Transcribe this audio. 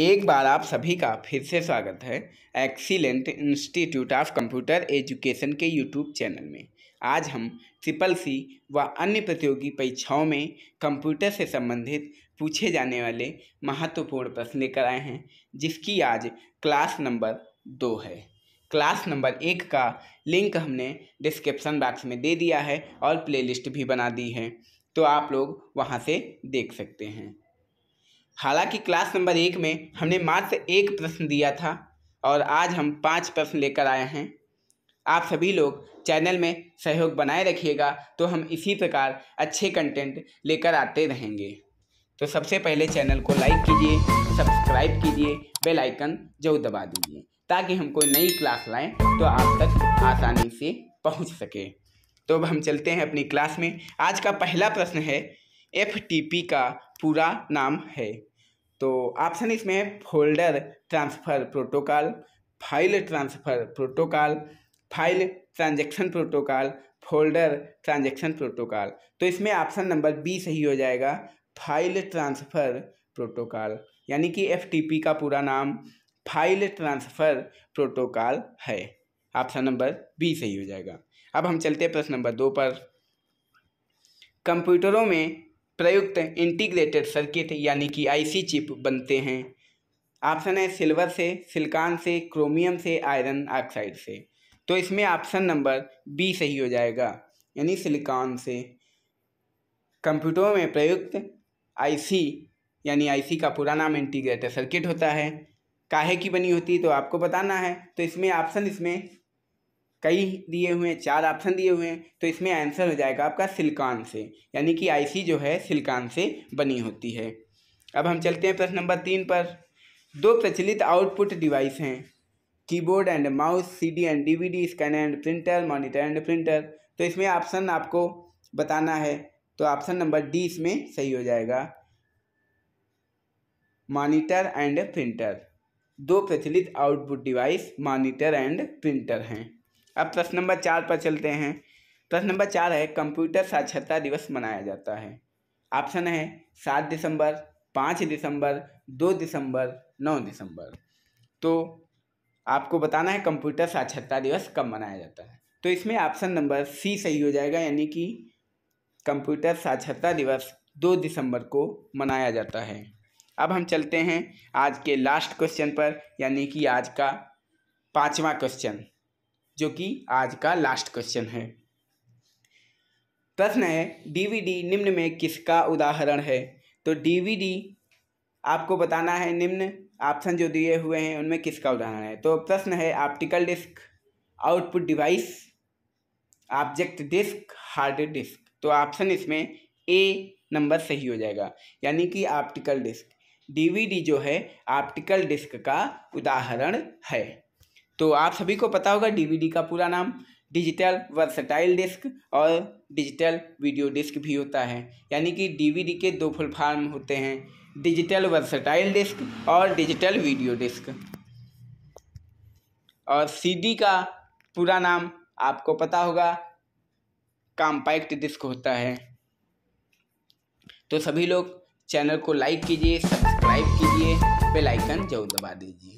एक बार आप सभी का फिर से स्वागत है excellent institute of computer education के यूट्यूब चैनल में आज हम ट्रिपल सी व अन्य प्रतियोगी परीक्षाओं में कंप्यूटर से संबंधित पूछे जाने वाले महत्वपूर्ण प्रश्न लेकर आए हैं जिसकी आज क्लास नंबर दो है क्लास नंबर एक का लिंक हमने डिस्क्रिप्सन बॉक्स में दे दिया है और प्लेलिस्ट भी बना दी है तो आप लोग वहाँ से देख सकते हैं हालांकि क्लास नंबर एक में हमने मात्र एक प्रश्न दिया था और आज हम पाँच प्रश्न लेकर आए हैं आप सभी लोग चैनल में सहयोग बनाए रखिएगा तो हम इसी प्रकार अच्छे कंटेंट लेकर आते रहेंगे तो सबसे पहले चैनल को लाइक कीजिए सब्सक्राइब कीजिए बेल आइकन जरूर दबा दीजिए ताकि हम कोई नई क्लास लाएं तो आप तक आसानी से पहुंच सके तो अब हम चलते हैं अपनी क्लास में आज का पहला प्रश्न है एफ का पूरा नाम है तो ऑप्शन इसमें है folder transfer protocol file transfer protocol file transaction protocol folder transaction protocol तो इसमें ऑप्शन नंबर बी सही हो जाएगा फाइल ट्रांसफ़र प्रोटोकॉल यानी कि एफ का पूरा नाम फाइल ट्रांसफ़र प्रोटोकॉल है ऑप्शन नंबर बी सही हो जाएगा अब हम चलते हैं प्रश्न नंबर दो पर कंप्यूटरों में प्रयुक्त इंटीग्रेटेड सर्किट यानी कि आईसी चिप बनते हैं ऑप्शन है सिल्वर से सिलिकॉन से क्रोमियम से आयरन ऑक्साइड से तो इसमें ऑप्शन नंबर बी सही हो जाएगा यानी सिलिकॉन से कंप्यूटरों में प्रयुक्त आईसी यानी आईसी का पूरा नाम इंटीग्रेटेड सर्किट होता है काहे की बनी होती है तो आपको बताना है तो इसमें ऑप्शन इसमें कई दिए हुए हैं चार ऑप्शन दिए हुए हैं तो इसमें आंसर हो जाएगा आपका सिलकान से यानी कि आईसी जो है सिलकान से बनी होती है अब हम चलते हैं प्रश्न नंबर तीन पर दो प्रचलित आउटपुट डिवाइस हैं keyboard and mouse CD and DVD scanner and printer monitor and printer तो इसमें ऑप्शन आपको बताना है तो ऑप्शन नंबर डी इसमें सही हो जाएगा मॉनिटर एंड प्रिंटर दो प्रचलित output device monitor and printer हैं अब प्रश्न नंबर चार पर चलते हैं प्रश्न नंबर चार है कंप्यूटर साक्षरता दिवस मनाया जाता है ऑप्शन है सात दिसंबर पाँच दिसंबर दो दिसंबर नौ दिसंबर तो आपको बताना है कंप्यूटर साक्षरता दिवस कब मनाया जाता है तो इसमें ऑप्शन नंबर सी सही हो जाएगा यानी कि कंप्यूटर साक्षरता दिवस दो दिसंबर को मनाया जाता है अब हम चलते हैं आज के लास्ट क्वेश्चन पर यानी कि आज का पाँचवा क्वेश्चन जो कि आज का लास्ट क्वेश्चन है प्रश्न है डीवीडी निम्न में किसका उदाहरण है तो डीवीडी आपको बताना है निम्न ऑप्शन जो दिए हुए हैं उनमें किसका उदाहरण है तो प्रश्न है optical disc output device object disc hard disk तो ऑप्शन इसमें ए नंबर सही हो जाएगा यानी कि ऑप्टिकल डिस्क डीवीडी जो है ऑप्टिकल डिस्क का उदाहरण है तो आप सभी को पता होगा डीवीडी का पूरा नाम डिजिटल वर्सटाइल डिस्क और डिजिटल वीडियो डिस्क भी होता है यानी कि डीवीडी के दो फुल फॉर्म होते हैं डिजिटल वर्सटाइल डिस्क और डिजिटल वीडियो डिस्क और सीडी का पूरा नाम आपको पता होगा कॉम्पैक्ट डिस्क होता है तो सभी लोग चैनल को लाइक कीजिए सब्सक्राइब कीजिए बेल आइकन जरूर दबा दीजिए